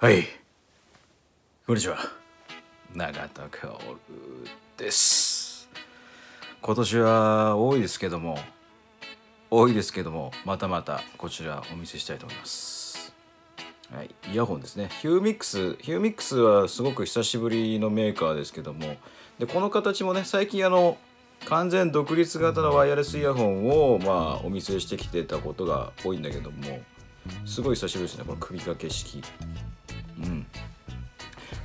はい。こんにちは。永田薫です。今年は多いですけども、多いですけども、またまたこちらお見せしたいと思います。はい、イヤホンですね。ヒューミックス。ヒューミックスはすごく久しぶりのメーカーですけども、でこの形もね、最近あの、完全独立型のワイヤレスイヤホンを、まあ、お見せしてきてたことが多いんだけども、すごい久しぶりですね、この首掛け式。うん、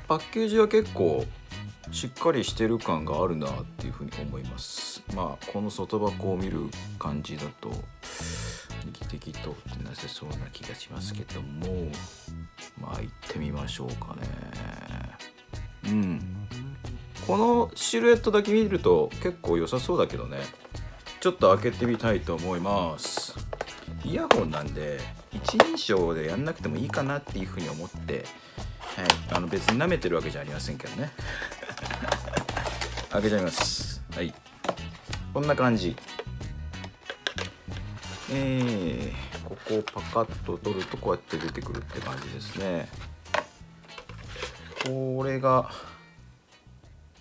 パッケージは結構しっかりしてる感があるなっていうふうに思いますまあこの外箱を見る感じだと当的となせそうな気がしますけどもまあ行ってみましょうかねうんこのシルエットだけ見ると結構良さそうだけどねちょっと開けてみたいと思いますイヤホンなんで一人称でやんなくてもいいかなっていうふうに思って、はい、あの別に舐めてるわけじゃありませんけどね 開けちゃいますはいこんな感じえー、ここをパカッと取るとこうやって出てくるって感じですねこれが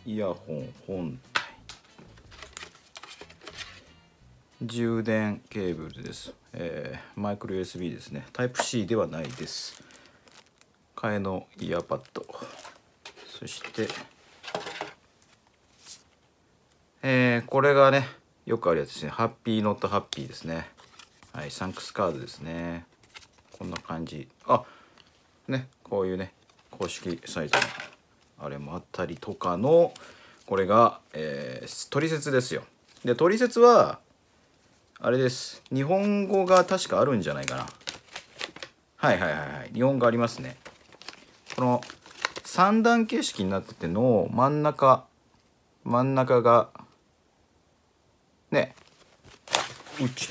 イヤホン本充電ケーブルです、えー、マイクロ USB ですねタイプ C ではないです替えのイヤーパッドそしてえー、これがねよくあるやつですねハッピーノットハッピーですねはいサンクスカードですねこんな感じあねこういうね公式サイトのあれもあったりとかのこれが、えー、トリセツですよでトリセツはあれです。日本語が確かあるんじゃないかな。はいはいはいはい。日本語ありますね。この三段形式になってての真ん中、真ん中が、ね。うち。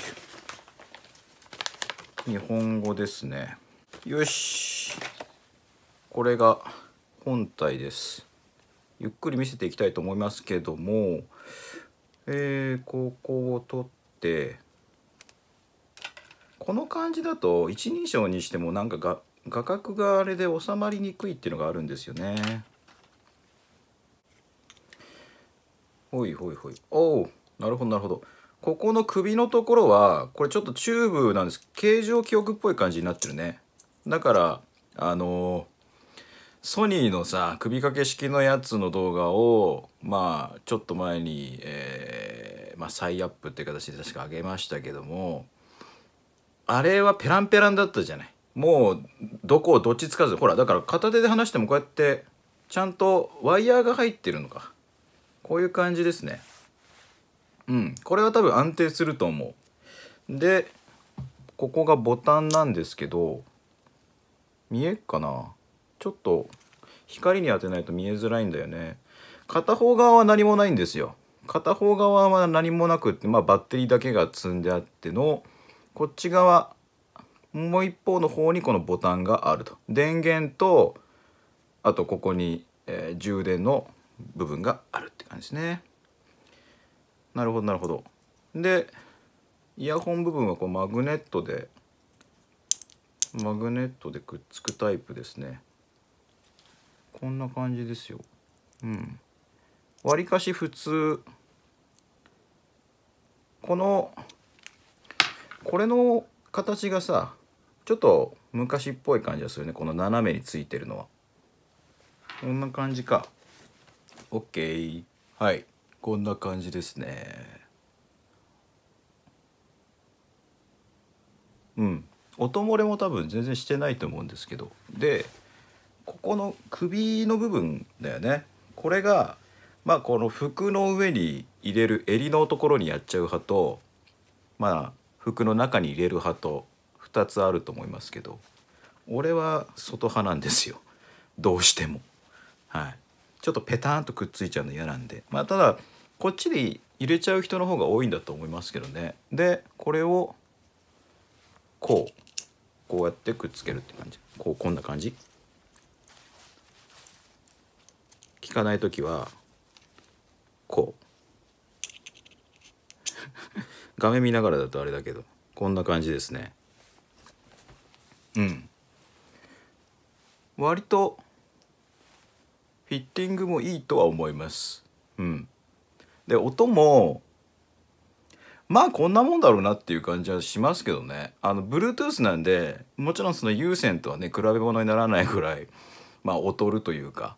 日本語ですね。よし。これが本体です。ゆっくり見せていきたいと思いますけども、えー、ここを取って、ってこの感じだと一人称にしてもなんかが画角があれで収まりにくいっていうのがあるんですよね。ほいほいほい。おおなるほどなるほど。ここの首のところはこれちょっとチューブなんです形状記憶っぽい感じになってるね。だからあのー、ソニーのさ首掛け式のやつの動画をまあちょっと前に、えーまあ、再アップっていう形で確か上げましたけどもあれはペランペランだったじゃないもうどこをどっちつかずほらだから片手で離してもこうやってちゃんとワイヤーが入ってるのかこういう感じですねうんこれは多分安定すると思うでここがボタンなんですけど見えっかなちょっと光に当てないと見えづらいんだよね片方側は何もないんですよ片方側は何もなくって、まあ、バッテリーだけが積んであってのこっち側もう一方の方にこのボタンがあると電源とあとここに、えー、充電の部分があるって感じですねなるほどなるほどでイヤホン部分はこうマグネットでマグネットでくっつくタイプですねこんな感じですようんわりかし普通このこれの形がさちょっと昔っぽい感じがするねこの斜めについてるのはこんな感じか OK はいこんな感じですねうん音漏れも多分全然してないと思うんですけどでここの首の部分だよねこれがまあこの服の上に入れる襟のところにやっちゃう派とまあ服の中に入れる派と2つあると思いますけど俺は外派なんですよどうしてもはいちょっとペタンとくっついちゃうの嫌なんでまあただこっちで入れちゃう人の方が多いんだと思いますけどねでこれをこうこうやってくっつけるって感じこうこんな感じ効かない時はこう画面見ながらだとあれだけどこんな感じですねうん割とフィッティングもいいとは思いますうんで音もまあこんなもんだろうなっていう感じはしますけどねあの Bluetooth なんでもちろんその有線とはね比べ物にならないぐらいまあ劣るというか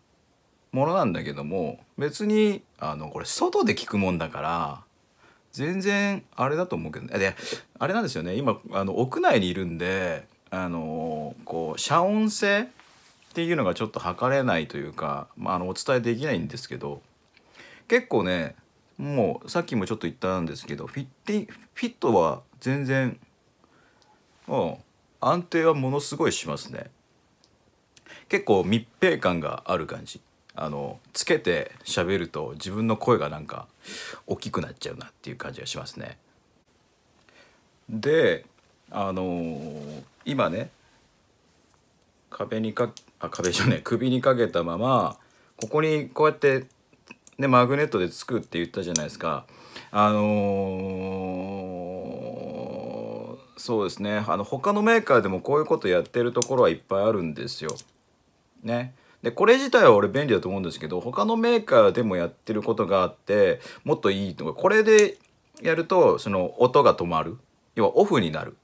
ものなんだけども別にあのこれ外で聞くもんだから全然あれだと思うけどであれなんですよね今あの屋内にいるんであのこう遮音性っていうのがちょっと測れないというか、まあ、あのお伝えできないんですけど結構ねもうさっきもちょっと言ったんですけどフィッテフィットは全然うん安定はものすごいしますね結構密閉感がある感じあのつけて喋ると自分の声がなんか大きくなっちゃうなっていう感じがしますね。であのー、今ね壁にかあ壁じゃね首にかけたままここにこうやって、ね、マグネットでつくって言ったじゃないですか。あのー、そうですねあの他のメーカーでもこういうことやってるところはいっぱいあるんですよ。ね。でこれ自体は俺便利だと思うんですけど他のメーカーでもやってることがあってもっといいとかこれでやるとその音が止まる要はオフになる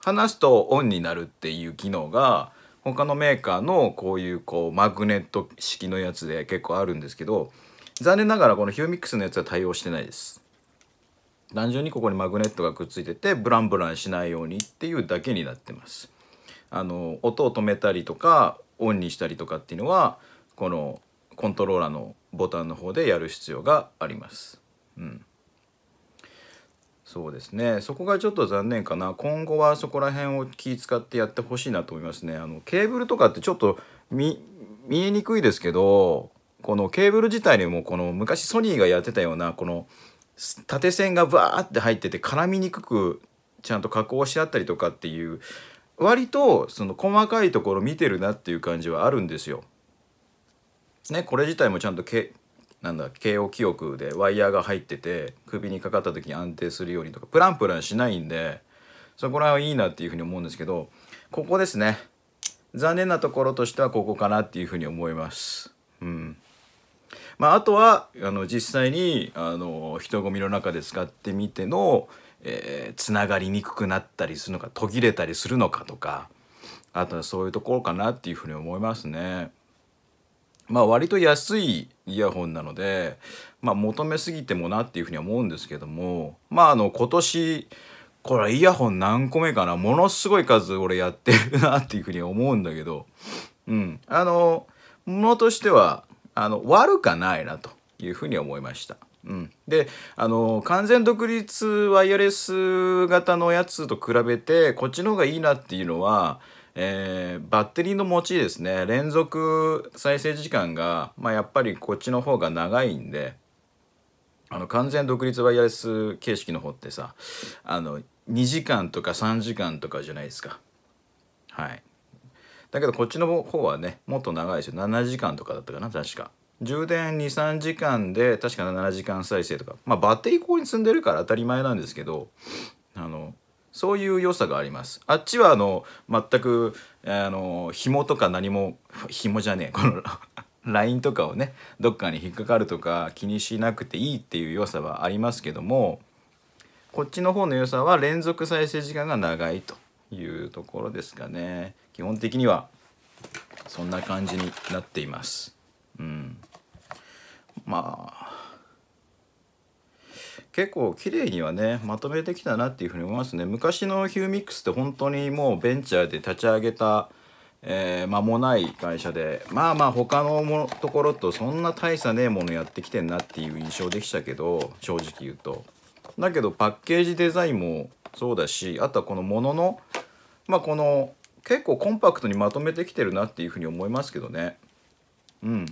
話すとオンになるっていう機能が他のメーカーのこういうこうマグネット式のやつで結構あるんですけど残念ながらこのヒューミックスのやつは対応してないです単純にここにマグネットがくっついててブランブランしないようにっていうだけになってますあの音を止めたりとかオンにしたりとかっていうのはこのコントローラーのボタンの方でやる必要があります。うん、そうですねそこがちょっと残念かな今後はそこら辺を気使ってやってほしいなと思いますねあのケーブルとかってちょっと見えにくいですけどこのケーブル自体にもこの昔ソニーがやってたようなこの縦線がバーって入ってて絡みにくくちゃんと加工してあったりとかっていう割とその細かいところ見てるなっていう感じはあるんですよ。ね、これ自体もちゃんとけなんだ慶応記憶でワイヤーが入ってて首にかかった時に安定するようにとかプランプランしないんでそこら辺はいいなっていうふうに思うんですけどここですね残念なところとしてはここかなっていうふうに思います。うんまあ、あとはあの実際にあの人混みの中で使ってみてのえー、つながりにくくなったりするのか途切れたりするのかとかあとはそういうところかなっていうふうに思いますね。まあ割と安いイヤホンなので、まあ、求めすぎてもなっていうふうには思うんですけどもまああの今年これイヤホン何個目かなものすごい数俺やってるなっていうふうに思うんだけどうんあのものとしてはあの悪かないなというふうに思いました。うん、であの完全独立ワイヤレス型のやつと比べてこっちの方がいいなっていうのは、えー、バッテリーの持ちですね連続再生時間が、まあ、やっぱりこっちの方が長いんであの完全独立ワイヤレス形式の方ってさあの2時間とか3時間とかじゃないですか。はいだけどこっちの方はねもっと長いですよ7時間とかだったかな確か。充電23時間で確か7時間再生とかまあバッテリーここに積んでるから当たり前なんですけどあのそういう良さがありますあっちはあの全くあの紐とか何も紐じゃねえこの ラインとかをねどっかに引っかかるとか気にしなくていいっていう良さはありますけどもこっちの方の良さは連続再生時間が長いというところですかね基本的にはそんな感じになっています。まあ結構綺麗にはねまとめてきたなっていうふうに思いますね昔のヒューミックスって本当にもうベンチャーで立ち上げた、えー、間もない会社でまあまあ他のもところとそんな大差ねえものやってきてんなっていう印象できたけど正直言うとだけどパッケージデザインもそうだしあとはこのもののまあこの結構コンパクトにまとめてきてるなっていうふうに思いますけどねうん。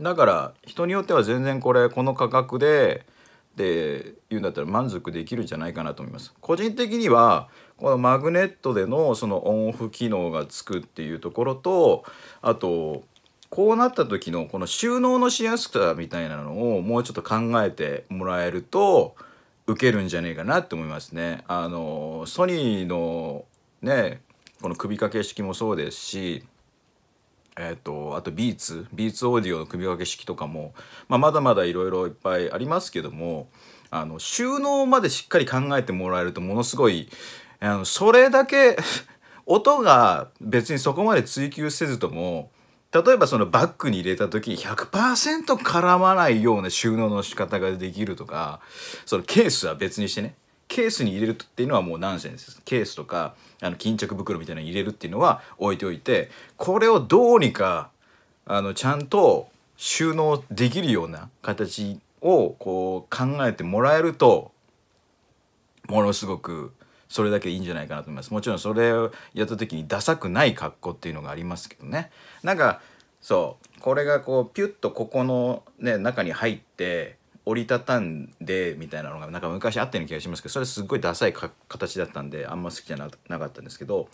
だから人によっては全然これこの価格でって言うんだったら満足できるんじゃないかなと思います。個人的にはこのマグネットでのそのオンオフ機能がつくっていうところとあとこうなった時のこの収納のしやすさみたいなのをもうちょっと考えてもらえると受けるんじゃねえかなって思いますね。あのソニーのねこの首掛け式もそうですしえーと、あとビーツビーツオーディオの組み分け式とかも、まあ、まだまだいろいろいっぱいありますけどもあの収納までしっかり考えてもらえるとものすごいあのそれだけ 音が別にそこまで追求せずとも例えばそのバッグに入れた時100%絡まないような収納の仕方ができるとかそのケースは別にしてねケースに入れるっていうのはもうナンセンスですケースとかあの巾着袋みたいなの入れるっていうのは置いておいてこれをどうにかあのちゃんと収納できるような形をこう考えてもらえるとものすごくそれだけいいんじゃないかなと思います。もちろんそれをやった時にダサくない格好っていうのがありますけどね。なんかそうこれがこうピュッとここのね中に入って折りたたんでみたいなのがなんか昔あったような気がしますけどそれすっごいダサい形だったんであんま好きじゃなかったんですけど、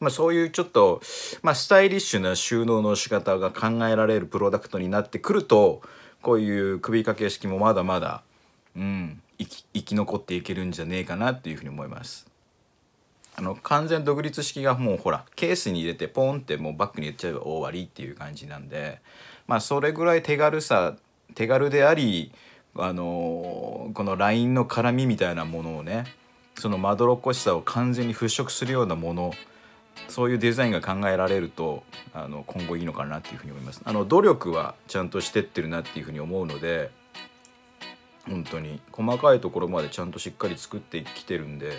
まあ、そういうちょっと、まあ、スタイリッシュな収納の仕方が考えられるプロダクトになってくるとこういう首掛け式もまだまだ、うん、生き生き残っていけるんじゃねえかなっていうふうに思います。あの完全独立式がもうほらケースに入れてポンってもうバッグに入れちゃえば終わりっていう感じなんでまあそれぐらい手軽さ手軽でありあのこの LINE の絡みみたいなものをねそのまどろっこしさを完全に払拭するようなものそういうデザインが考えられるとあの今後いいのかなっていうふうに思います。あの努力はちゃんとしてってるなっていうふうに思うので本当に細かいところまでちゃんとしっかり作ってきてるんで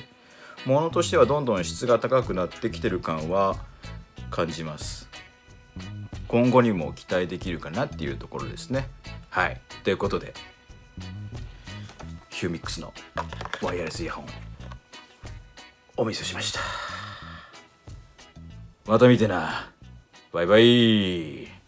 ものとしてはどんどん質が高くなってきてる感は感じます。今後にも期待できるかなっていうところですね。はいということでヒューミックスのワイヤレスイヤホンお見せしましたまた見てなバイバイ